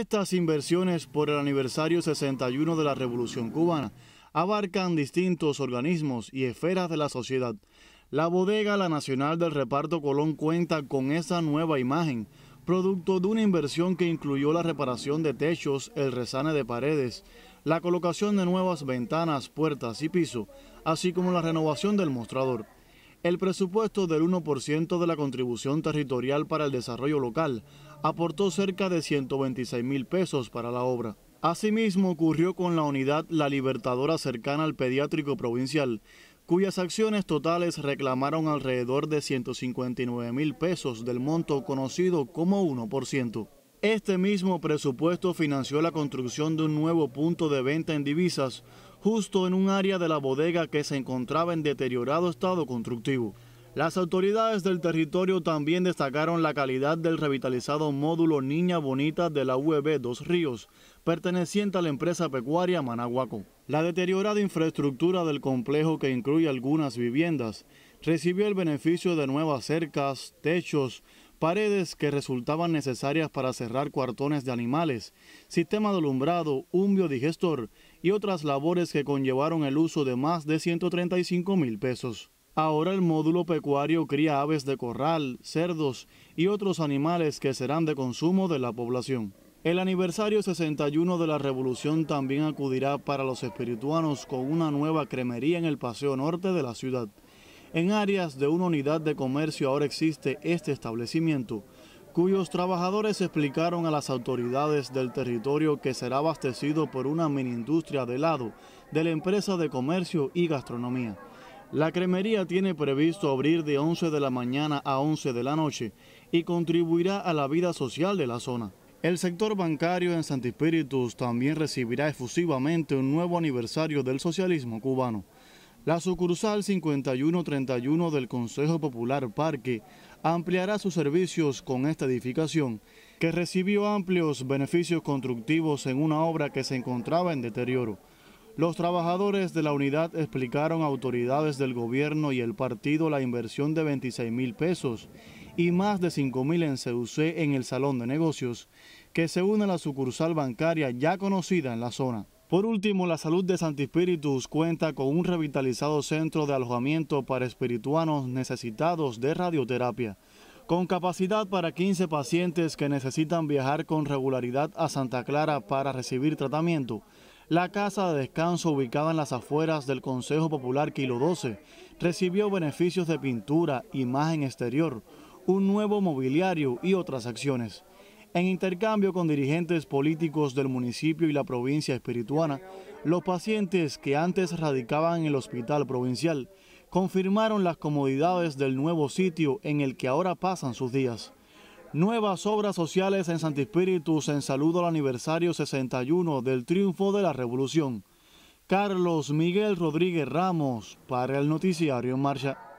Estas inversiones por el aniversario 61 de la Revolución Cubana abarcan distintos organismos y esferas de la sociedad. La bodega La Nacional del Reparto Colón cuenta con esa nueva imagen, producto de una inversión que incluyó la reparación de techos, el resane de paredes, la colocación de nuevas ventanas, puertas y piso, así como la renovación del mostrador. El presupuesto del 1% de la contribución territorial para el desarrollo local aportó cerca de 126 mil pesos para la obra. Asimismo ocurrió con la unidad La Libertadora cercana al pediátrico provincial, cuyas acciones totales reclamaron alrededor de 159 mil pesos del monto conocido como 1%. Este mismo presupuesto financió la construcción de un nuevo punto de venta en divisas, justo en un área de la bodega que se encontraba en deteriorado estado constructivo. Las autoridades del territorio también destacaron la calidad del revitalizado módulo Niña Bonita de la UEB Dos Ríos, perteneciente a la empresa pecuaria Managuaco. La deteriorada infraestructura del complejo, que incluye algunas viviendas, recibió el beneficio de nuevas cercas, techos, paredes que resultaban necesarias para cerrar cuartones de animales, sistema de alumbrado, un biodigestor y otras labores que conllevaron el uso de más de 135 mil pesos. Ahora el módulo pecuario cría aves de corral, cerdos y otros animales que serán de consumo de la población. El aniversario 61 de la Revolución también acudirá para los espirituanos con una nueva cremería en el paseo norte de la ciudad. En áreas de una unidad de comercio ahora existe este establecimiento, cuyos trabajadores explicaron a las autoridades del territorio que será abastecido por una mini industria de helado de la empresa de comercio y gastronomía. La cremería tiene previsto abrir de 11 de la mañana a 11 de la noche y contribuirá a la vida social de la zona. El sector bancario en Santi también recibirá efusivamente un nuevo aniversario del socialismo cubano. La sucursal 5131 del Consejo Popular Parque ampliará sus servicios con esta edificación, que recibió amplios beneficios constructivos en una obra que se encontraba en deterioro. Los trabajadores de la unidad explicaron a autoridades del gobierno y el partido la inversión de 26 mil pesos y más de 5 mil en CUC en el Salón de Negocios, que se une a la sucursal bancaria ya conocida en la zona. Por último, la salud de Santispíritus cuenta con un revitalizado centro de alojamiento para espirituanos necesitados de radioterapia, con capacidad para 15 pacientes que necesitan viajar con regularidad a Santa Clara para recibir tratamiento. La casa de descanso ubicada en las afueras del Consejo Popular Kilo 12 recibió beneficios de pintura, imagen exterior, un nuevo mobiliario y otras acciones. En intercambio con dirigentes políticos del municipio y la provincia espirituana, los pacientes que antes radicaban en el hospital provincial confirmaron las comodidades del nuevo sitio en el que ahora pasan sus días. Nuevas obras sociales en Santispíritus en saludo al aniversario 61 del triunfo de la revolución. Carlos Miguel Rodríguez Ramos para el noticiario en marcha.